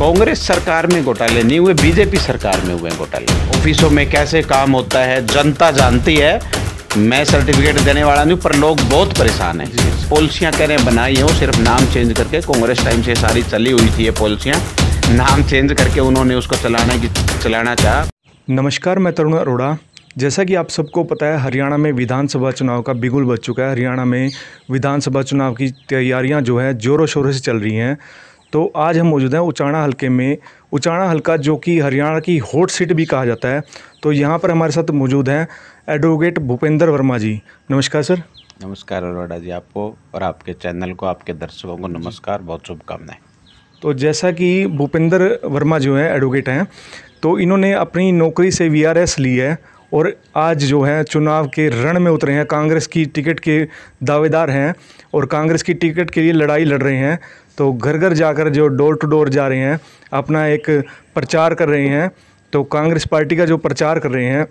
कांग्रेस सरकार में घोटाले नहीं हुए बीजेपी सरकार में हुए घोटाले ऑफिसों में कैसे काम होता है जनता जानती है मैं सर्टिफिकेट देने वाला नहीं पर लोग बहुत परेशान हैं पॉलिसियाँ कह रहे हैं बनाई हो सिर्फ नाम चेंज करके कांग्रेस टाइम से सारी चली हुई थी ये पॉलिसियाँ नाम चेंज करके उन्होंने उसको चलाने की चलाना चाहा नमस्कार मैं तरुण अरोड़ा जैसा कि आप सबको पता है हरियाणा में विधानसभा चुनाव का बिगुल बच चुका है हरियाणा में विधानसभा चुनाव की तैयारियां जो है ज़ोरों शोरों से चल रही हैं तो आज हम मौजूद हैं उचाणा हलके में उचाणा हलका जो कि हरियाणा की हॉट सीट भी कहा जाता है तो यहाँ पर हमारे साथ मौजूद हैं एडवोकेट भूपेंद्र वर्मा जी नमस्कार सर नमस्कार अरोड़ा जी आपको और आपके चैनल को आपके दर्शकों को नमस्कार बहुत शुभकामनाएं तो जैसा कि भूपेंद्र वर्मा जो है एडवोकेट हैं तो इन्होंने अपनी नौकरी से वी ली है और आज जो है चुनाव के रण में उतरे हैं कांग्रेस की टिकट के दावेदार हैं और कांग्रेस की टिकट के लिए लड़ाई लड़ रहे हैं तो घर घर जाकर जो डोर टू डोर जा रहे हैं अपना एक प्रचार कर रहे हैं तो कांग्रेस पार्टी का जो प्रचार कर रहे हैं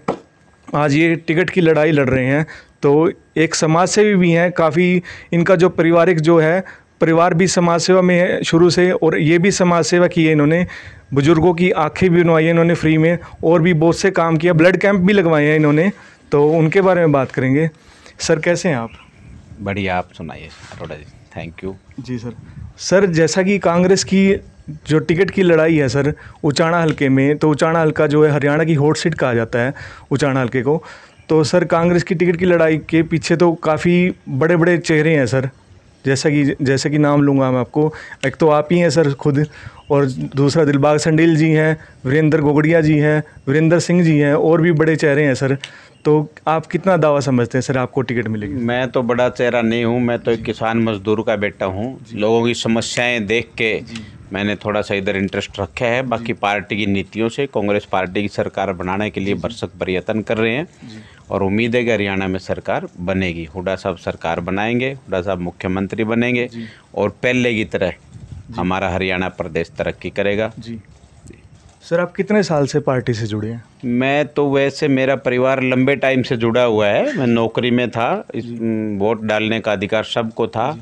आज ये टिकट की लड़ाई लड़ रहे हैं तो एक समाज भी, भी हैं काफ़ी इनका जो पारिवारिक जो है परिवार भी समाज सेवा में है शुरू से और ये भी समाज सेवा की है इन्होंने बुज़ुर्गों की आँखें भी बनवाई हैं इन्होंने फ्री में और भी बहुत से काम किया ब्लड कैंप भी लगवाए हैं इन्होंने तो उनके बारे में बात करेंगे सर कैसे हैं आप बढ़िया आप सुनाइए अरोड़ा जी थैंक यू जी सर सर जैसा कि कांग्रेस की जो टिकट की लड़ाई है सर उचाणा हल्के में तो उचाणा हल्का जो है हरियाणा की हॉट सीट कहा जाता है उचाणा हल्के को तो सर कांग्रेस की टिकट की लड़ाई के पीछे तो काफ़ी बड़े बड़े चेहरे हैं सर जैसा कि जैसे कि नाम लूँगा मैं आपको एक तो आप ही हैं सर खुद और दूसरा दिलबाग संडील जी हैं वीरेंद्र गोगड़िया जी हैं वीरेंद्र सिंह जी हैं और भी बड़े चेहरे हैं सर तो आप कितना दावा समझते हैं सर आपको टिकट मिलेगी मैं तो बड़ा चेहरा नहीं हूँ मैं तो एक किसान मजदूर का बेटा हूँ लोगों की समस्याएं देख के मैंने थोड़ा सा इधर इंटरेस्ट रखा है बाकी पार्टी की नीतियों से कांग्रेस पार्टी की सरकार बनाने के लिए भरसक प्रयत्न कर रहे हैं और उम्मीद है कि हरियाणा में सरकार बनेगी हुडा साहब सरकार बनाएंगे हुडा साहब मुख्यमंत्री बनेंगे और पहले की तरह हमारा हरियाणा प्रदेश तरक्की करेगा जी सर आप कितने साल से पार्टी से जुड़े हैं मैं तो वैसे मेरा परिवार लंबे टाइम से जुड़ा हुआ है मैं नौकरी में था वोट डालने का अधिकार सबको था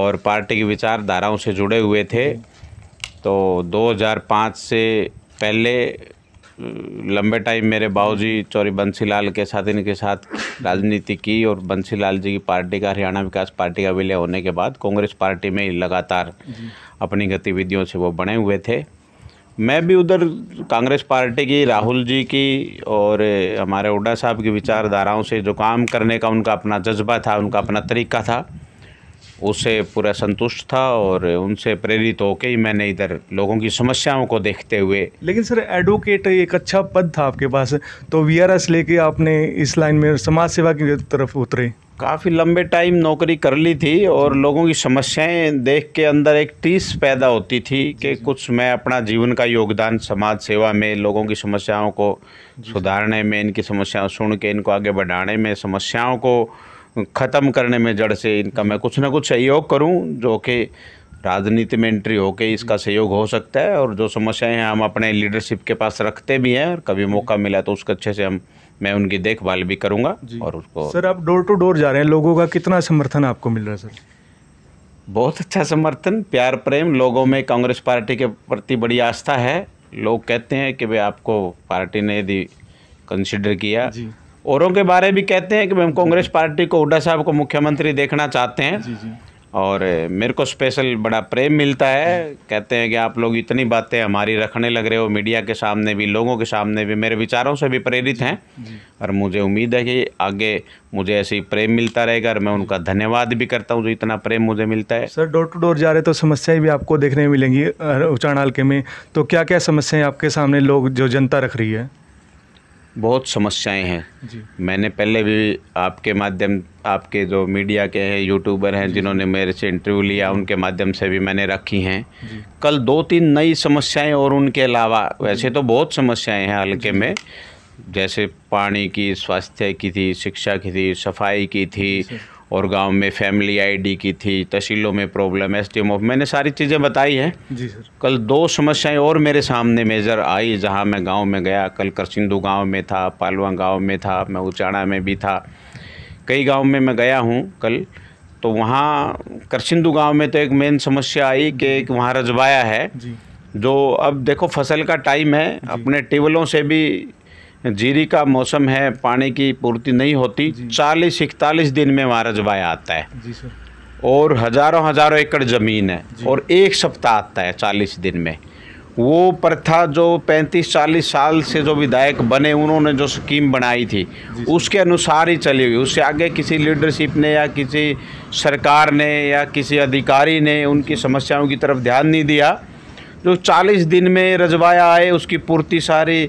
और पार्टी की विचारधाराओं से जुड़े हुए थे तो 2005 से पहले लंबे टाइम मेरे जी चौरी बंसी लाल के साथ इनके साथ राजनीति की और बंसी लाल जी की पार्टी का हरियाणा विकास पार्टी का विलय होने के बाद कांग्रेस पार्टी में लगातार अपनी गतिविधियों से वो बने हुए थे मैं भी उधर कांग्रेस पार्टी की राहुल जी की और हमारे उड्डा साहब की विचारधाराओं से जो काम करने का उनका अपना जज्बा था उनका अपना तरीका था उससे पूरा संतुष्ट था और उनसे प्रेरित होकर ही मैंने इधर लोगों की समस्याओं को देखते हुए लेकिन सर एडवोकेट एक अच्छा पद था आपके पास तो वी लेके आपने इस लाइन में समाज सेवा की तरफ उतरे काफ़ी लंबे टाइम नौकरी कर ली थी और लोगों की समस्याएं देख के अंदर एक टीस पैदा होती थी कि कुछ मैं अपना जीवन का योगदान समाज सेवा में लोगों की समस्याओं को सुधारने में इनकी समस्याओं सुन के इनको आगे बढ़ाने में समस्याओं को ख़त्म करने में जड़ से इनका मैं कुछ ना कुछ सहयोग करूं जो कि राजनीति में एंट्री होके इसका सहयोग हो सकता है और जो समस्याएं हैं हम अपने लीडरशिप के पास रखते भी हैं और कभी मौका मिला तो उसको अच्छे से हम मैं उनकी देखभाल भी करूंगा और उसको सर आप डोर टू डोर जा रहे हैं लोगों का कितना समर्थन आपको मिल रहा है सर बहुत अच्छा समर्थन प्यार प्रेम लोगों में कांग्रेस पार्टी के प्रति बड़ी आस्था है लोग कहते हैं कि भाई आपको पार्टी ने यदि कंसिडर किया औरों के बारे में भी कहते हैं कि हम कांग्रेस पार्टी को हुडा साहब को मुख्यमंत्री देखना चाहते हैं जी जी और मेरे को स्पेशल बड़ा प्रेम मिलता है कहते हैं कि आप लोग इतनी बातें हमारी रखने लग रहे हो मीडिया के सामने भी लोगों के सामने भी मेरे विचारों से भी प्रेरित हैं और मुझे उम्मीद है कि आगे मुझे ऐसे ही प्रेम मिलता रहेगा और मैं उनका धन्यवाद भी करता हूँ जो इतना प्रेम मुझे मिलता है सर डोर टू डोर जा रहे तो समस्याएं भी आपको देखने मिलेंगी उचाण हल्के में तो क्या क्या समस्याएँ आपके सामने लोग जो जनता रख रही है बहुत समस्याएं हैं मैंने पहले भी आपके माध्यम आपके जो मीडिया के हैं यूट्यूबर हैं जिन्होंने मेरे से इंटरव्यू लिया उनके माध्यम से भी मैंने रखी हैं कल दो तीन नई समस्याएं और उनके अलावा वैसे तो बहुत समस्याएं हैं हल्के में जैसे पानी की स्वास्थ्य की थी शिक्षा की थी सफाई की थी और गांव में फैमिली आईडी की थी तहसीलों में प्रॉब्लम एस ऑफ मैंने सारी चीज़ें बताई हैं जी सर कल दो समस्याएं और मेरे सामने मेजर आई जहां मैं गांव में गया कल करसिंधु गांव में था पालवा गांव में था मैं उचाणा में भी था कई गांव में मैं गया हूं कल तो वहाँ करसिंधु गाँव में तो एक मेन समस्या आई कि एक वहाँ रजवाया है जो अब देखो फसल का टाइम है अपने टेबलों से भी जीरी का मौसम है पानी की पूर्ति नहीं होती चालीस इकतालीस दिन में वहाँ रजवाया आता है जी सर और हजारों हजारों एकड़ ज़मीन है और एक सप्ताह आता है चालीस दिन में वो प्रथा जो पैंतीस चालीस साल से जो विधायक बने उन्होंने जो स्कीम बनाई थी उसके अनुसार ही चली हुई उससे आगे किसी लीडरशिप ने या किसी सरकार ने या किसी अधिकारी ने उनकी समस्याओं की तरफ ध्यान नहीं दिया जो चालीस दिन में रजवाया आए उसकी पूर्ति सारी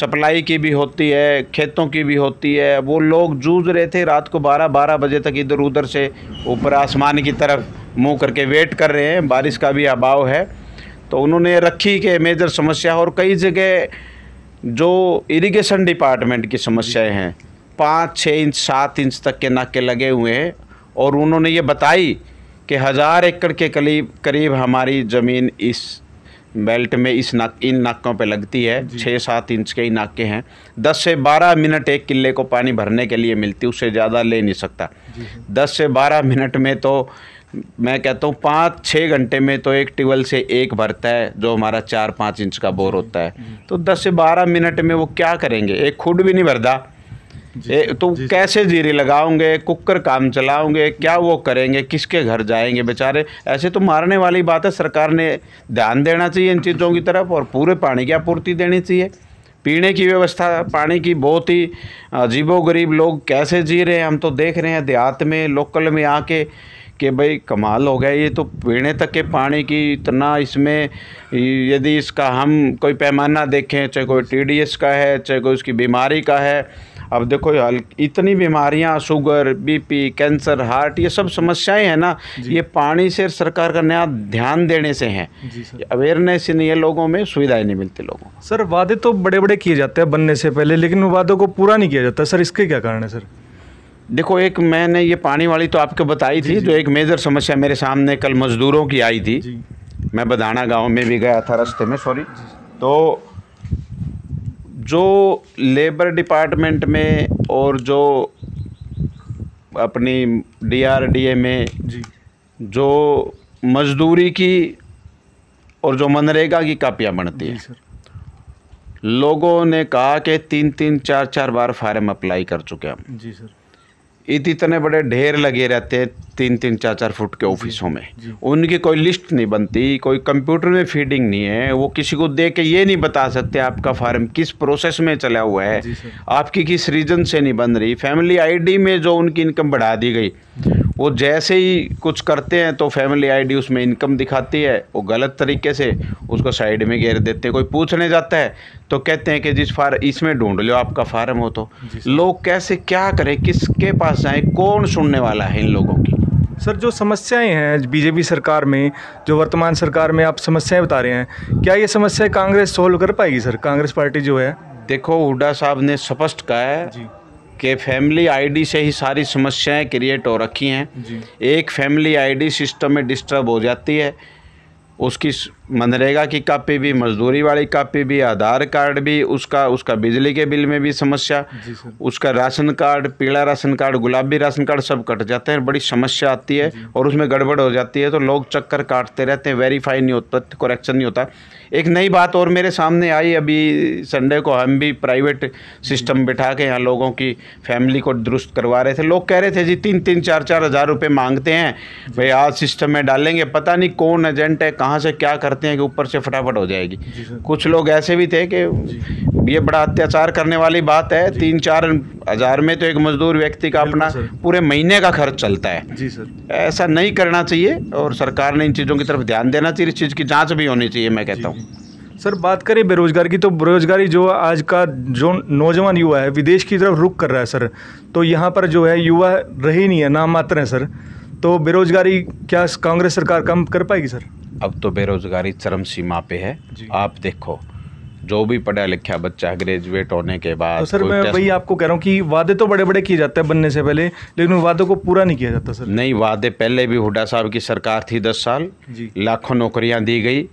सप्लाई की भी होती है खेतों की भी होती है वो लोग जूझ रहे थे रात को 12 12 बजे तक इधर उधर से ऊपर आसमान की तरफ मुंह करके वेट कर रहे हैं बारिश का भी अभाव है तो उन्होंने रखी कि मेजर समस्या और कई जगह जो इरिगेशन डिपार्टमेंट की समस्याएं हैं पाँच छः इंच सात इंच तक के नाके लगे हुए हैं और उन्होंने ये बताई कि हज़ार एकड़ के करीब करीब हमारी ज़मीन इस बेल्ट में इस नाक इन नाकों पे लगती है छः सात इंच के ही नाके हैं दस से बारह मिनट एक किले को पानी भरने के लिए मिलती उससे ज़्यादा ले नहीं सकता दस से बारह मिनट में तो मैं कहता हूँ पाँच छः घंटे में तो एक ट्यूबवेल से एक भरता है जो हमारा चार पाँच इंच का बोर होता है तो दस से बारह मिनट में वो क्या करेंगे एक खुद भी नहीं भरता ए, तो कैसे जीरे लगाओगे कुकर काम चलाओगे क्या वो करेंगे किसके घर जाएंगे बेचारे ऐसे तो मारने वाली बात है सरकार ने ध्यान देना चाहिए इन चीज़ों की तरफ और पूरे पानी की आपूर्ति देनी चाहिए पीने की व्यवस्था पानी की बहुत ही अजीबो गरीब लोग कैसे जी रहे हैं हम तो देख रहे हैं देहात में लोकल में आके कि भाई कमाल हो गया ये तो पीने तक के पानी की इतना इसमें यदि इसका हम कोई पैमाना देखें चाहे कोई टीडीएस का है चाहे कोई उसकी बीमारी का है अब देखो इतनी बीमारियां शुगर बीपी कैंसर हार्ट ये सब समस्याएं हैं ना ये पानी से सरकार का नया ध्यान देने से हैं अवेयरनेस ही नहीं है लोगों में सुविधाएं नहीं मिलती लोगों सर वादे तो बड़े बड़े किए जाते हैं बनने से पहले लेकिन वादों को पूरा नहीं किया जाता सर इसके क्या कारण है सर देखो एक मैंने ये पानी वाली तो आपको बताई थी जो एक मेजर समस्या मेरे सामने कल मजदूरों की आई थी मैं बदाना गाँव में भी गया था रास्ते में सॉरी तो जो लेबर डिपार्टमेंट में और जो अपनी डीआरडीए में जी जो मजदूरी की और जो मनरेगा की कापियाँ बनती हैं लोगों ने कहा कि तीन तीन चार चार बार फार्म अप्लाई कर चुके हम जी सर इतने बड़े ढेर लगे रहते हैं तीन तीन चार चार फुट के ऑफिसों में उनकी कोई लिस्ट नहीं बनती कोई कंप्यूटर में फीडिंग नहीं है वो किसी को दे के ये नहीं बता सकते आपका फार्म किस प्रोसेस में चला हुआ है आपकी किस रीजन से नहीं बन रही फैमिली आईडी में जो उनकी इनकम बढ़ा दी गई वो जैसे ही कुछ करते हैं तो फैमिली आईडी उसमें इनकम दिखाती है वो गलत तरीके से उसको साइड में घेर देते हैं कोई पूछने जाता है तो कहते हैं कि जिस फार इसमें ढूंढ लो आपका फार्म हो तो लोग कैसे क्या करें किसके पास जाएं कौन सुनने वाला है इन लोगों की सर जो समस्याएं हैं बीजेपी सरकार में जो वर्तमान सरकार में आप समस्याएं बता रहे हैं क्या ये समस्या कांग्रेस सोल्व कर पाएगी सर कांग्रेस पार्टी जो है देखो हुडा साहब ने स्पष्ट कहा है कि फैमिली आईडी से ही सारी समस्याएं क्रिएट हो रखी हैं एक फैमिली आईडी सिस्टम में डिस्टर्ब हो जाती है उसकी मनरेगा की कापी भी मजदूरी वाली कापी भी आधार कार्ड भी उसका उसका बिजली के बिल में भी समस्या उसका राशन कार्ड पीला राशन कार्ड गुलाबी राशन कार्ड सब कट जाते हैं बड़ी समस्या आती है और उसमें गड़बड़ हो जाती है तो लोग चक्कर काटते रहते हैं वेरीफाई नहीं होता करेक्शन नहीं होता एक नई बात और मेरे सामने आई अभी संडे को हम भी प्राइवेट सिस्टम बिठा के यहाँ लोगों की फैमिली को दुरुस्त करवा रहे थे लोग कह रहे थे जी तीन तीन चार चार हज़ार रुपये मांगते हैं भाई आज सिस्टम में डालेंगे पता नहीं कौन एजेंट है कहाँ से क्या करते हैं कि ऊपर से फटाफट हो जाएगी कुछ लोग ऐसे भी थे कि ये बड़ा अत्याचार करने वाली बात है तीन चार हज़ार में तो एक मजदूर व्यक्ति का अपना पूरे महीने का खर्च चलता है जी सर ऐसा नहीं करना चाहिए और सरकार ने इन चीज़ों की तरफ ध्यान देना चाहिए इस चीज़ की जांच भी होनी चाहिए मैं कहता हूँ सर बात करें बेरोज़गार की तो बेरोज़गारी जो आज का जो नौजवान युवा है विदेश की तरफ रुख कर रहा है सर तो यहाँ पर जो है युवा रही नहीं है नाम मात्र है सर तो बेरोज़गारी क्या कांग्रेस सरकार कम कर पाएगी सर अब तो बेरोज़गारी चरम सीमा पे है आप देखो जो भी पढ़ा लिखा बच्चा ग्रेजुएट होने के बाद तो सर मैं वही आपको कह रहा हूँ कि वादे तो बड़े बड़े किए जाते हैं बनने से पहले लेकिन वादों को पूरा नहीं किया जाता सर नहीं वादे पहले भी हुडा साहब की सरकार थी दस साल लाखों नौकरियाँ दी गई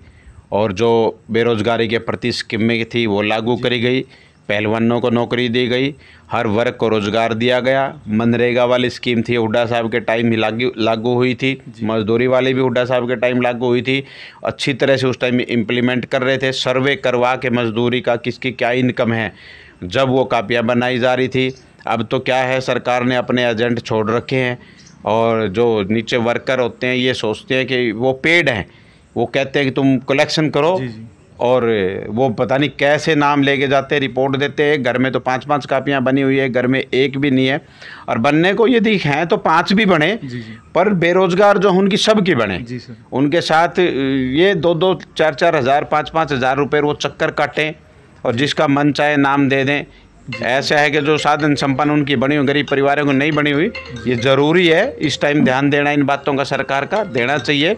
और जो बेरोज़गारी के प्रति स्कीमें थी वो लागू करी गई पहलवानों को नौकरी दी गई हर वर्ग को रोज़गार दिया गया मनरेगा वाली स्कीम थी हुड्डा साहब के टाइम ही लागू लागू हुई थी मजदूरी वाली भी हुड्डा साहब के टाइम लागू हुई थी अच्छी तरह से उस टाइम इम्प्लीमेंट कर रहे थे सर्वे करवा के मजदूरी का किसकी क्या इनकम है जब वो कापियाँ बनाई जा रही थी अब तो क्या है सरकार ने अपने एजेंट छोड़ रखे हैं और जो नीचे वर्कर होते हैं ये सोचते हैं कि वो पेड हैं वो कहते हैं कि तुम कलेक्शन करो जी जी। और वो पता नहीं कैसे नाम लेके जाते रिपोर्ट देते हैं घर में तो पाँच पाँच कापियाँ बनी हुई है घर में एक भी नहीं है और बनने को यदि हैं तो पाँच भी बने जी जी। पर बेरोजगार जो उनकी सब की बने जी सर। उनके साथ ये दो दो चार चार हज़ार पाँच पाँच हज़ार रुपये वो चक्कर काटें और जिसका मन चाहे नाम दे दें ऐसा है कि जो साधन संपन्न उनकी बनी हुई गरीब परिवारों को नहीं बनी हुई ये ज़रूरी है इस टाइम ध्यान देना इन बातों का सरकार का देना चाहिए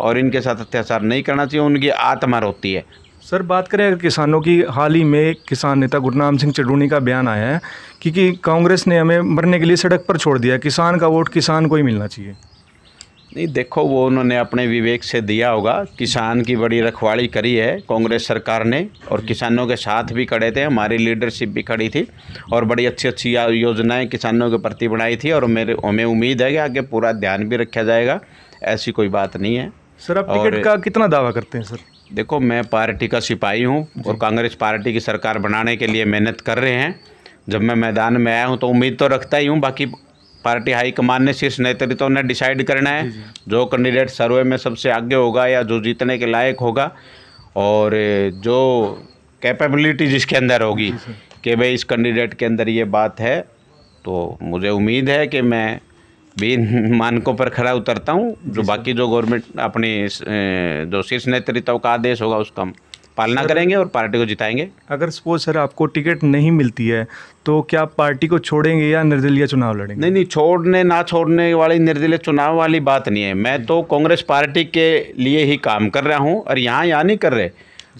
और इनके साथ अत्याचार नहीं करना चाहिए उनकी आत्मा रोती है सर बात करें अगर किसानों की हाल ही में किसान नेता गुरनाम सिंह चडूनी का बयान आया है क्योंकि कांग्रेस ने हमें मरने के लिए सड़क पर छोड़ दिया किसान का वोट किसान को ही मिलना चाहिए नहीं देखो वो उन्होंने अपने विवेक से दिया होगा किसान की बड़ी रखवाली करी है कांग्रेस सरकार ने और किसानों के साथ भी खड़े थे हमारी लीडरशिप भी खड़ी थी और बड़ी अच्छी अच्छी योजनाएं किसानों के प्रति बनाई थी और मेरे हमें उम्मीद है कि आगे पूरा ध्यान भी रखा जाएगा ऐसी कोई बात नहीं है सर आप टिकट का कितना दावा करते हैं सर देखो मैं पार्टी का सिपाही हूँ और कांग्रेस पार्टी की सरकार बनाने के लिए मेहनत कर रहे हैं जब मैं मैदान में आया हूँ तो उम्मीद तो रखता ही हूँ बाकी पार्टी हाईकमान ने शीर्ष नेतृत्व ने डिसाइड करना है जो कैंडिडेट सर्वे में सबसे आगे होगा या जो जीतने के लायक होगा और जो कैपेबिलिटी जिसके अंदर होगी कि भाई इस कैंडिडेट के अंदर ये बात है तो मुझे उम्मीद है कि मैं भी इन मानकों पर खड़ा उतरता हूँ जो बाकी जो गवर्नमेंट अपनी जो शीर्ष नेतृत्व का आदेश होगा उसका पालना करेंगे और पार्टी को जिताएंगे अगर सपोज सर आपको टिकट नहीं मिलती है तो क्या पार्टी को छोड़ेंगे या निर्दलीय चुनाव लड़ेंगे नहीं नहीं छोड़ने ना छोड़ने वाली निर्दलीय चुनाव वाली बात नहीं है मैं तो कांग्रेस पार्टी के लिए ही काम कर रहा हूँ और यहाँ यहाँ नहीं कर रहे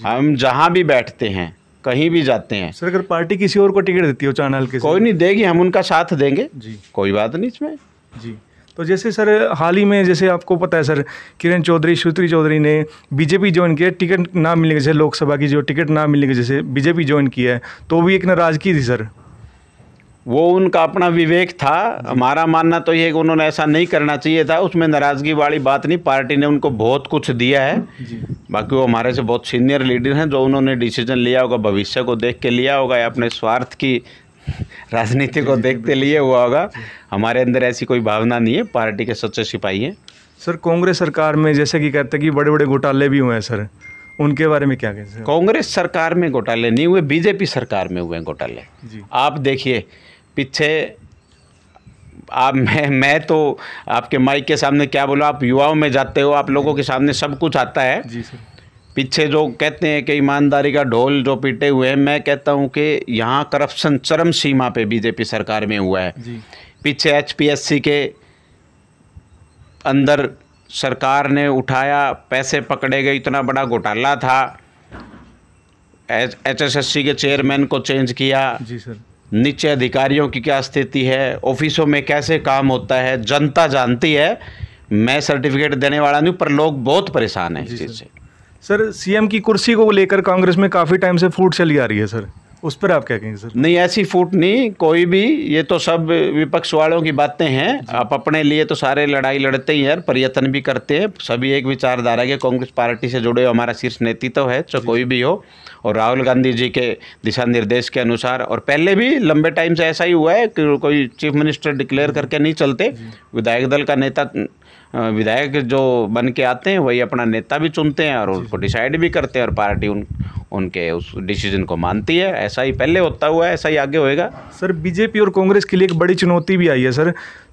हम जहाँ भी बैठते हैं कहीं भी जाते हैं सर अगर पार्टी किसी और को टिकट देती हो चाणल के कोई नहीं देगी हम उनका साथ देंगे जी कोई बात नहीं इसमें जी तो जैसे सर हाल ही में जैसे आपको पता है सर किरण चौधरी सुत्री चौधरी ने बीजेपी ज्वाइन किया टिकट ना मिलने जैसे लोकसभा की जो टिकट ना मिलने के जैसे बीजेपी ज्वाइन किया है तो भी एक नाराज़गी थी सर वो उनका अपना विवेक था हमारा मानना तो ये कि उन्होंने ऐसा नहीं करना चाहिए था उसमें नाराज़गी वाली बात नहीं पार्टी ने उनको बहुत कुछ दिया है बाकी वो हमारे से बहुत सीनियर लीडर हैं जो उन्होंने डिसीजन लिया होगा भविष्य को देख के लिया होगा या अपने स्वार्थ की राजनीति को देखते लिए हुआ होगा हमारे अंदर ऐसी कोई भावना नहीं है पार्टी के सच्चे सिपाही हैं सर कांग्रेस सरकार में जैसे कि कहते हैं कि बड़े बड़े घोटाले भी हुए हैं सर उनके बारे में क्या कहते हैं कांग्रेस सरकार में घोटाले नहीं हुए बीजेपी सरकार में हुए घोटाले आप देखिए पीछे आप मैं मैं तो आपके माइक के सामने क्या बोला आप युवाओं में जाते हो आप लोगों के सामने सब कुछ आता है जी सर पीछे जो कहते हैं कि ईमानदारी का ढोल जो पीटे हुए हैं मैं कहता हूं कि यहाँ करप्शन चरम सीमा पे बीजेपी सरकार में हुआ है पीछे एचपीएससी के अंदर सरकार ने उठाया पैसे पकड़े गए इतना बड़ा घोटाला था एच एस के चेयरमैन को चेंज किया जी सर नीचे अधिकारियों की क्या स्थिति है ऑफिसों में कैसे काम होता है जनता जानती है मैं सर्टिफिकेट देने वाला नहीं पर लोग बहुत परेशान हैं इस चीज़ से सर सीएम की कुर्सी को लेकर कांग्रेस में काफ़ी टाइम से फूट चली आ रही है सर उस पर आप क्या कहेंगे सर नहीं ऐसी फूट नहीं कोई भी ये तो सब विपक्ष वालों की बातें हैं आप अपने लिए तो सारे लड़ाई लड़ते ही हैं प्रयत्न भी करते हैं सभी एक विचारधारा के कांग्रेस पार्टी से जुड़े हमारा शीर्ष नेतृत्व तो है चाहे कोई भी हो और राहुल गांधी जी के दिशा निर्देश के अनुसार और पहले भी लंबे टाइम से ऐसा ही हुआ है कि कोई चीफ मिनिस्टर डिक्लेयर करके नहीं चलते विधायक दल का नेता विधायक जो बन के आते हैं वही अपना नेता भी चुनते हैं और उनको डिसाइड भी करते हैं और पार्टी उन उनके उस डिसीजन को मानती है ऐसा ही पहले होता हुआ है ऐसा ही आगे होएगा सर बीजेपी और कांग्रेस के लिए एक बड़ी चुनौती भी आई है सर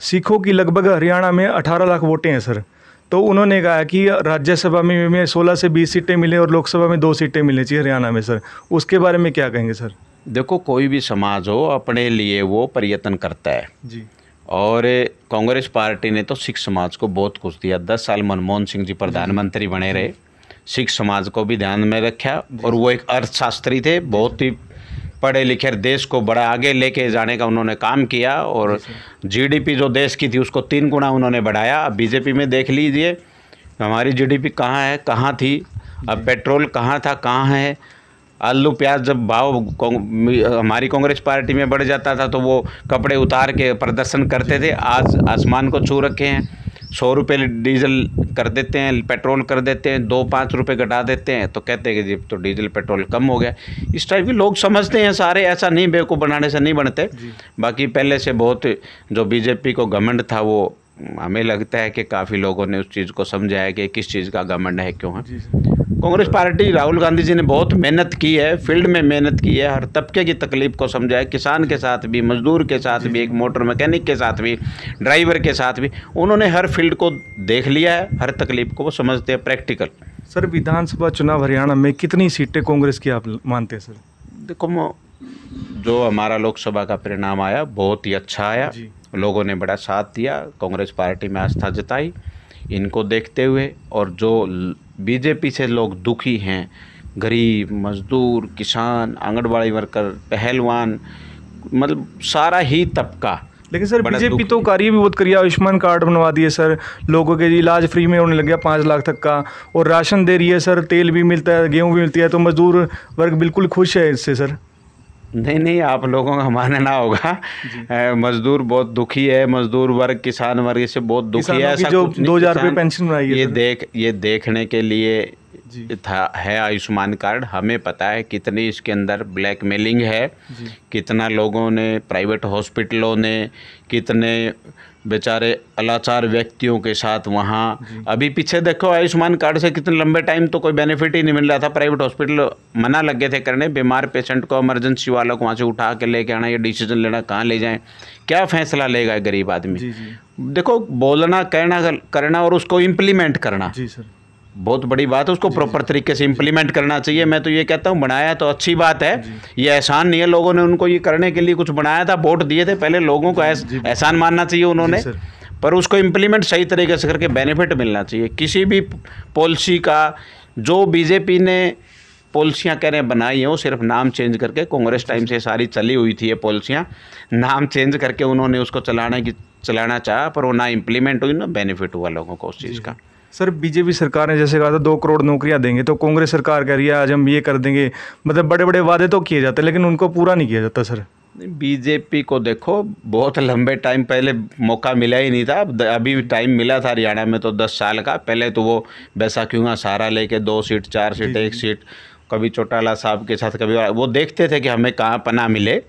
सिखों की लगभग हरियाणा में अठारह लाख वोटें हैं सर तो उन्होंने कहा कि राज्यसभा में हमें सोलह से बीस सीटें मिले और लोकसभा में दो सीटें मिलनी चाहिए हरियाणा में सर उसके बारे में क्या कहेंगे सर देखो कोई भी समाज हो अपने लिए वो प्रयत्न करता है जी और कांग्रेस पार्टी ने तो सिख समाज को बहुत कुछ दिया दस साल मनमोहन सिंह जी प्रधानमंत्री बने रहे सिख समाज को भी ध्यान में रखा और वो एक अर्थशास्त्री थे बहुत ही पढ़े लिखे देश को बड़ा आगे लेके जाने का उन्होंने काम किया और जीडीपी जो देश की थी उसको तीन गुना उन्होंने बढ़ाया अब बीजेपी में देख लीजिए हमारी जीडीपी कहाँ है कहाँ थी अब पेट्रोल कहाँ था कहाँ है आलू प्याज जब भाव हमारी कांग्रेस पार्टी में बढ़ जाता था तो वो कपड़े उतार के प्रदर्शन करते थे आज आसमान को छू रखे हैं सौ रुपये डीजल कर देते हैं पेट्रोल कर देते हैं दो पाँच रुपये घटा देते हैं तो कहते हैं कि जी तो डीजल पेट्रोल कम हो गया इस टाइप के लोग समझते हैं सारे ऐसा नहीं बेवकूफ़ बनाने से नहीं बनते बाकी पहले से बहुत जो बीजेपी को घमंड था वो हमें लगता है कि काफ़ी लोगों ने उस चीज़ को समझाया है कि किस चीज़ का घमंड है क्यों है कांग्रेस पार्टी राहुल गांधी जी ने बहुत मेहनत की है फील्ड में मेहनत की है हर तबके की तकलीफ को समझा है किसान के साथ भी मजदूर के साथ भी एक मोटर मैकेनिक के साथ भी ड्राइवर के साथ भी उन्होंने हर फील्ड को देख लिया है हर तकलीफ को वो समझते हैं प्रैक्टिकल सर विधानसभा चुनाव हरियाणा में कितनी सीटें कांग्रेस की आप मानते हैं सर देखो जो हमारा लोकसभा का परिणाम आया बहुत ही अच्छा आया लोगों ने बड़ा साथ दिया कांग्रेस पार्टी में आस्था जताई इनको देखते हुए और जो बीजेपी से लोग दुखी हैं गरीब मज़दूर किसान आंगनबाड़ी वर्कर पहलवान मतलब सारा ही तबका लेकिन सर बीजेपी तो कार्य भी बहुत करिए आयुष्मान कार्ड बनवा दिए सर लोगों के इलाज फ्री में होने लग गया पाँच लाख तक का और राशन दे रही है सर तेल भी मिलता है गेहूँ भी मिलती है तो मजदूर वर्ग बिल्कुल खुश है इससे सर नहीं नहीं आप लोगों का मानना होगा मजदूर बहुत दुखी है मजदूर वर्ग किसान वर्ग से बहुत दुखी है ऐसा जो दो हजार रुपये पेंशन बनाई ये देख ये देखने के लिए था है आयुष्मान कार्ड हमें पता है कितनी इसके अंदर ब्लैकमेलिंग है कितना लोगों ने प्राइवेट हॉस्पिटलों ने कितने बेचारे अलाचार व्यक्तियों के साथ वहाँ अभी पीछे देखो आयुष्मान कार्ड से कितने लंबे टाइम तो कोई बेनिफिट ही नहीं मिल रहा था प्राइवेट हॉस्पिटल मना लग गए थे करने बीमार पेशेंट को इमरजेंसी वालों को वहाँ से उठा के लेके आना या डिसीजन लेना कहाँ ले जाएं क्या फैसला लेगा गरीब आदमी देखो बोलना कहना करना और उसको इम्प्लीमेंट करना जी सर बहुत बड़ी बात है उसको प्रॉपर तरीके से इम्प्लीमेंट करना चाहिए मैं तो ये कहता हूँ बनाया तो अच्छी बात है ये एहसान नहीं है लोगों ने उनको ये करने के लिए कुछ बनाया था वोट दिए थे पहले लोगों को एहसान मानना चाहिए उन्होंने पर उसको इम्प्लीमेंट सही तरीके से करके बेनिफिट मिलना चाहिए किसी भी पॉलिसी का जो बीजेपी ने पॉलिसियाँ कह रहे हैं बनाई हैं वो सिर्फ नाम चेंज करके कांग्रेस टाइम से सारी चली हुई थी ये पॉलिसियाँ नाम चेंज करके उन्होंने उसको चलाने की चलाना चाहा पर वो ना इम्प्लीमेंट हुई ना बेनिफिट हुआ लोगों को उस चीज़ का सर बीजेपी सरकार ने जैसे कहा था दो करोड़ नौकरियां देंगे तो कांग्रेस सरकार कह रही है आज हम ये कर देंगे मतलब बड़े बड़े वादे तो किए जाते हैं लेकिन उनको पूरा नहीं किया जाता सर बीजेपी को देखो बहुत लंबे टाइम पहले मौका मिला ही नहीं था अभी टाइम मिला था हरियाणा में तो दस साल का पहले तो वो बैसाखियों का सहारा लेके दो सीट चार सीट एक सीट कभी चौटाला साहब के साथ कभी वो देखते थे कि हमें कहाँ पना मिले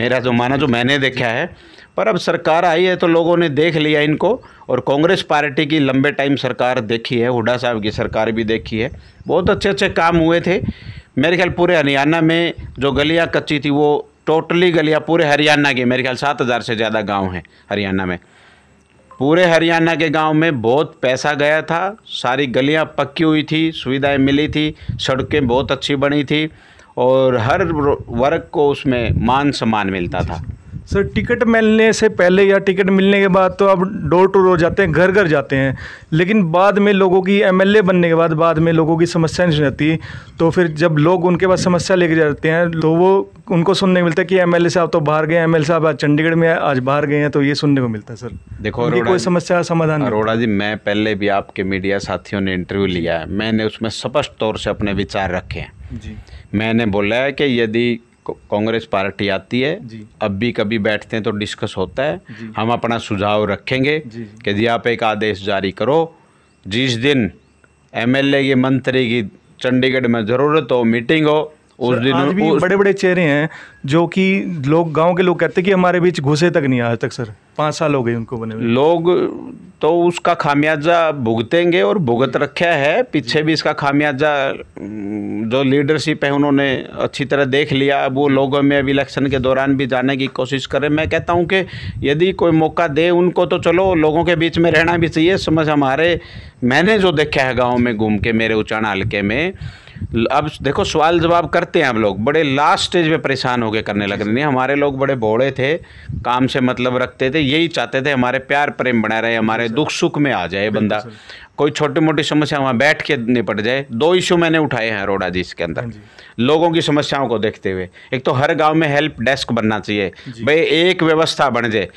मेरा जो माना जो मैंने देखा है पर अब सरकार आई है तो लोगों ने देख लिया इनको और कांग्रेस पार्टी की लंबे टाइम सरकार देखी है हुडा साहब की सरकार भी देखी है बहुत अच्छे अच्छे काम हुए थे मेरे ख्याल पूरे हरियाणा में जो गलियाँ कच्ची थी वो टोटली गलियाँ पूरे हरियाणा की मेरे ख्याल सात हज़ार से ज़्यादा गाँव हैं हरियाणा में पूरे हरियाणा के गांव में बहुत पैसा गया था सारी गलियां पक्की हुई थी सुविधाएं मिली थी सड़कें बहुत अच्छी बनी थी और हर वर्ग को उसमें मान सम्मान मिलता था सर टिकट मिलने से पहले या टिकट मिलने के बाद तो आप डोर टू डोर जाते हैं घर घर जाते हैं लेकिन बाद में लोगों की एमएलए बनने के बाद बाद में लोगों की समस्या नहीं रहती तो फिर जब लोग उनके पास समस्या लेके जाते हैं तो वो उनको सुनने को मिलता है कि एम साहब तो बाहर गए एम एल साहब आज चंडीगढ़ में आज बाहर गए हैं तो ये सुनने को मिलता है सर देखो कोई समस्या समाधान अरोड़ा जी मैं पहले भी आपके मीडिया साथियों ने इंटरव्यू लिया है मैंने उसमें स्पष्ट तौर से अपने विचार रखे हैं जी मैंने बोला है कि यदि कांग्रेस पार्टी आती है अब भी कभी बैठते हैं तो डिस्कस होता है हम अपना सुझाव रखेंगे कि जी आप एक आदेश जारी करो जिस दिन एमएलए की मंत्री की चंडीगढ़ में ज़रूरत हो मीटिंग हो और आज भी बड़े बड़े चेहरे हैं जो कि लोग गांव के लोग कहते हैं कि हमारे बीच घुसे तक नहीं आज तक सर पाँच साल हो गए उनको बने लोग तो उसका खामियाजा भुगतेंगे और भुगत रखा है पीछे भी इसका खामियाजा जो लीडरशिप है उन्होंने अच्छी तरह देख लिया अब वो लोगों में अब इलेक्शन के दौरान भी जाने की कोशिश करें मैं कहता हूँ कि यदि कोई मौका दे उनको तो चलो लोगों के बीच में रहना भी चाहिए समझ हमारे मैंने जो देखा है गाँव में घूम के मेरे उचान हल्के में अब देखो सवाल जवाब करते हैं हम लोग बड़े लास्ट स्टेज पे परेशान होकर करने लग रहे हैं हमारे लोग बड़े भोड़े थे काम से मतलब रखते थे यही चाहते थे हमारे प्यार प्रेम बना रहे हमारे दुख सुख में आ जाए बंदा कोई छोटी मोटी समस्या वहाँ बैठ के निपट जाए दो इशू मैंने उठाए हैं अरोड़ा जी इसके अंदर हाँ लोगों की समस्याओं को देखते हुए एक तो हर गाँव में हेल्प डेस्क बनना चाहिए भाई एक व्यवस्था बन जाए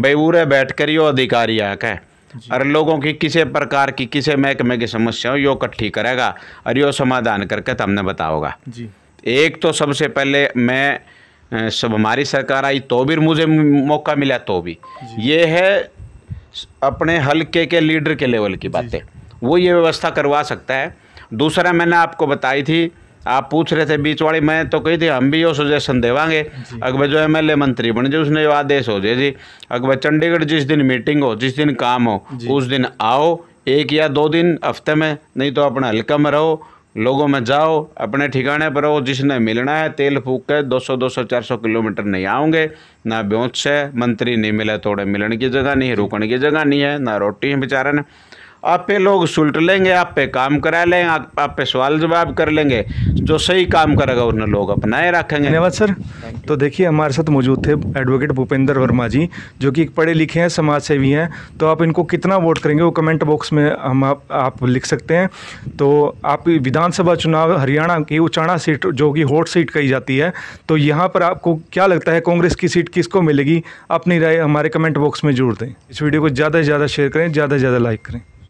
भाई उरे बैठ कर यो अधिकारी आ है और लोगों की किसी प्रकार की किसी महकमे की समस्याओं यो इकट्ठी करेगा और यो समाधान करके तुमने तो बताओगा जी एक तो सबसे पहले मैं सब हमारी सरकार आई तो भी मुझे मौका मिला तो भी ये है अपने हल्के के लीडर के लेवल की बातें वो ये व्यवस्था करवा सकता है दूसरा मैंने आपको बताई थी आप पूछ रहे थे बीच वाली मैं तो कही थी हम भी यो सजेशन देवांगे अगबे जो एम एल ए मंत्री बन जाए उसने जो आदेश हो जाए जी अगबे चंडीगढ़ जिस दिन मीटिंग हो जिस दिन काम हो उस दिन आओ एक या दो दिन हफ्ते में नहीं तो अपना हल्का में रहो लोगों में जाओ अपने ठिकाने पर रहो जिसने मिलना है तेल फूक के 200 200 400 किलोमीटर नहीं आओगे ना ब्योच से मंत्री नहीं मिले थोड़े मिलने की जगह नहीं रुकने की जगह नहीं है ना रोटी है बेचारा ने आप पे लोग सुलट लेंगे आप पे काम करा लेंगे आप, पे सवाल जवाब कर लेंगे जो सही काम करेगा उन्हें लोग अपनाए रखेंगे धन्यवाद सर तो देखिए हमारे साथ मौजूद थे एडवोकेट भूपेंद्र वर्मा जी जो कि पढ़े लिखे हैं समाज सेवी हैं तो आप इनको कितना वोट करेंगे वो कमेंट बॉक्स में हम आप, आप लिख सकते हैं तो आप विधानसभा चुनाव हरियाणा की उचाणा सीट जो कि हॉट सीट कही जाती है तो यहाँ पर आपको क्या लगता है कांग्रेस की सीट किसको मिलेगी अपनी राय हमारे कमेंट बॉक्स में जोड़ दें इस वीडियो को ज़्यादा से ज़्यादा शेयर करें ज़्यादा से ज़्यादा लाइक करें